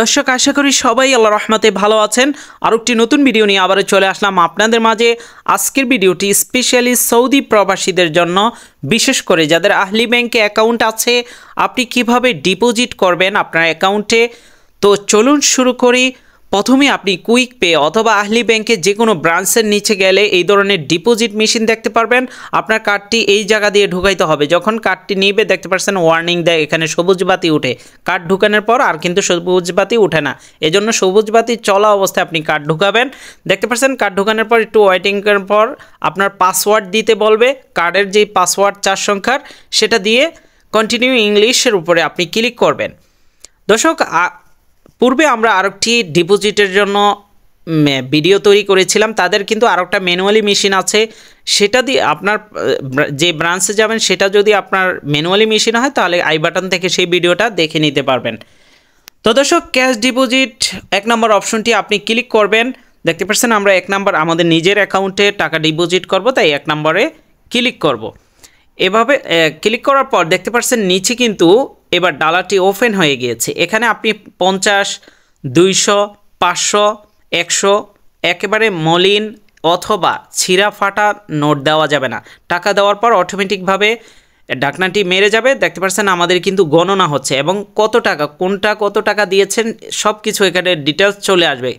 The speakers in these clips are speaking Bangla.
দর্শক আশা করি সবাই আল্লাহ রহমতে ভালো আছেন আর একটি নতুন ভিডিও নিয়ে আবারও চলে আসলাম আপনাদের মাঝে আজকের ভিডিওটি স্পেশালি সৌদি প্রবাসীদের জন্য বিশেষ করে যাদের আহলি ব্যাংকে অ্যাকাউন্ট আছে আপনি কিভাবে ডিপোজিট করবেন আপনার অ্যাকাউন্টে তো চলুন শুরু করি প্রথমে আপনি কুইক পে অথবা আহলি ব্যাংকে যে কোনো ব্রাঞ্চের নিচে গেলে এই ধরনের ডিপোজিট মেশিন দেখতে পারবেন আপনার কার্ডটি এই জায়গা দিয়ে ঢুকাইতে হবে যখন কার্ডটি নিবে দেখতে পাচ্ছেন ওয়ার্নিং দেয় এখানে সবুজ বাতি উঠে কার্ড ঢুকানোর পর আর কিন্তু সবুজ বাতি উঠে না এজন্য সবুজ বাতি চলা অবস্থায় আপনি কার্ড ঢুকাবেন দেখতে পাচ্ছেন কার্ড ঢুকানোর পর একটু ওয়াইটিংয়ের পর আপনার পাসওয়ার্ড দিতে বলবে কার্ডের যে পাসওয়ার্ড চার সংখ্যার সেটা দিয়ে কন্টিনিউ ইংলিশের উপরে আপনি ক্লিক করবেন দর্শক পূর্বে আমরা আরেকটি ডিপোজিটের জন্য ভিডিও তৈরি করেছিলাম তাদের কিন্তু আর একটা ম্যানুয়ালি মেশিন আছে সেটা দিয়ে আপনার যে ব্রাঞ্চে যাবেন সেটা যদি আপনার ম্যানুয়ালি মেশিন হয় তাহলে আই বাটন থেকে সেই ভিডিওটা দেখে নিতে পারবেন তো দর্শক ক্যাশ ডিপোজিট এক নম্বর অপশনটি আপনি ক্লিক করবেন দেখতে পাচ্ছেন আমরা এক নম্বর আমাদের নিজের অ্যাকাউন্টে টাকা ডিপোজিট করব তাই এক নম্বরে ক্লিক করব। এভাবে ক্লিক করার পর দেখতে পাচ্ছেন নিচে কিন্তু এবার ডালাটি ওপেন হয়ে গিয়েছে এখানে আপনি পঞ্চাশ দুইশো পাঁচশো একশো একেবারে মলিন অথবা ছিঁড়া ফাটা নোট দেওয়া যাবে না টাকা দেওয়ার পর অটোমেটিকভাবে ডাকনাটি মেরে যাবে দেখতে পাচ্ছেন আমাদের কিন্তু গণনা হচ্ছে এবং কত টাকা কোনটা কত টাকা দিয়েছেন সব কিছু এখানে ডিটেলস চলে আসবে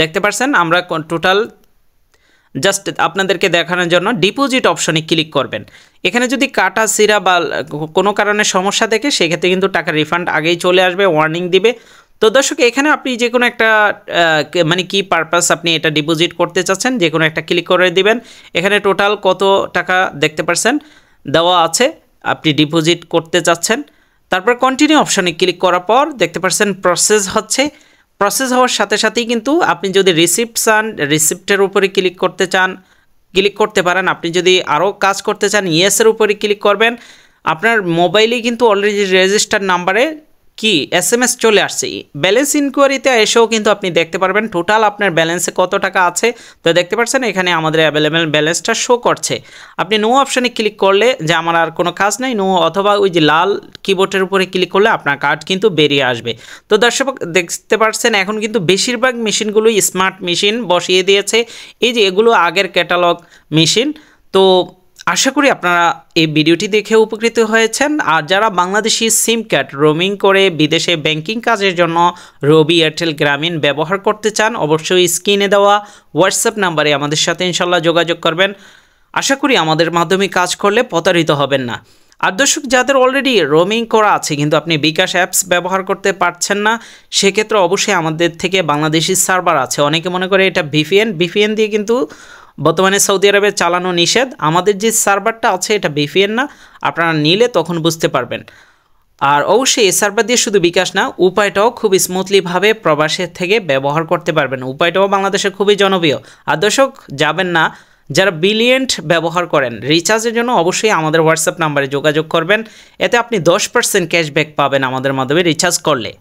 দেখতে পাচ্ছেন আমরা টোটাল জাস্ট আপনাদেরকে দেখানোর জন্য ডিপোজিট অপশনে ক্লিক করবেন এখানে যদি কাটা সিরা বা কোনো কারণে সমস্যা থাকে সেক্ষেত্রে কিন্তু টাকা রিফান্ড আগেই চলে আসবে ওয়ার্নিং দিবে তো দর্শক এখানে আপনি যে কোনো একটা মানে কি পারপাস আপনি এটা ডিপোজিট করতে চাচ্ছেন যে কোনো একটা ক্লিক করে দিবেন এখানে টোটাল কত টাকা দেখতে পারছেন দেওয়া আছে আপনি ডিপোজিট করতে চাচ্ছেন তারপর কন্টিনিউ অপশনে ক্লিক করার পর দেখতে পারছেন প্রসেস হচ্ছে প্রসেস হওয়ার সাথে সাথেই কিন্তু আপনি যদি রিসিপ্ট চান রিসিপ্টের উপরে ক্লিক করতে চান ক্লিক করতে পারেন আপনি যদি আরও কাজ করতে চান ইয়েসের উপরে ক্লিক করবেন আপনার মোবাইলে কিন্তু অলরেডি রেজিস্টার নাম্বারে কি এস এম এস চলে আসছে ব্যালেন্স ইনকোয়ারিতে এসেও কিন্তু আপনি দেখতে পারবেন টোটাল আপনার ব্যালেন্সে কত টাকা আছে তো দেখতে পাচ্ছেন এখানে আমাদের অ্যাভেলেবেল ব্যালেন্সটা শো করছে আপনি নো অপশানে ক্লিক করলে যে আমার আর কোনো কাজ নেই নো অথবা ওই যে লাল কিবোর্ডের উপরে ক্লিক করলে আপনার কার্ড কিন্তু বেরিয়ে আসবে তো দর্শক দেখতে পাচ্ছেন এখন কিন্তু বেশিরভাগ মেশিনগুলোই স্মার্ট মেশিন বসিয়ে দিয়েছে এই যে এগুলো আগের ক্যাটালগ মেশিন তো আশা করি আপনারা এই ভিডিওটি দেখে উপকৃত হয়েছেন আর যারা বাংলাদেশি সিম কার্ড রোমিং করে বিদেশে ব্যাংকিং কাজের জন্য রবি এয়ারটেল গ্রামীণ ব্যবহার করতে চান অবশ্যই স্ক্রিনে দেওয়া হোয়াটসঅ্যাপ নাম্বারে আমাদের সাথে ইনশাল্লাহ যোগাযোগ করবেন আশা করি আমাদের মাধ্যমে কাজ করলে প্রতারিত হবেন না আর দর্শক যাদের অলরেডি রোমিং করা আছে কিন্তু আপনি বিকাশ অ্যাপস ব্যবহার করতে পারছেন না সেক্ষেত্রে অবশ্যই আমাদের থেকে বাংলাদেশি সার্ভার আছে অনেকে মনে করে এটা ভিপিএন ভিপিএন দিয়ে কিন্তু বর্তমানে সৌদি আরবে চালানো নিষেধ আমাদের যে সার্ভারটা আছে এটা বিপিএন না আপনারা নিলে তখন বুঝতে পারবেন আর অবশ্যই এই সার্ভার দিয়ে শুধু বিকাশ না উপায়টাও খুব স্মুথলিভাবে প্রবাসের থেকে ব্যবহার করতে পারবেন উপায়টাও বাংলাদেশে খুবই জনপ্রিয় আর দর্শক যাবেন না যারা বিলিয়েন্ট ব্যবহার করেন রিচার্জের জন্য অবশ্যই আমাদের হোয়াটসঅ্যাপ নাম্বারে যোগাযোগ করবেন এতে আপনি দশ পার্সেন্ট ক্যাশব্যাক পাবেন আমাদের মাধ্যমে রিচার্জ করলে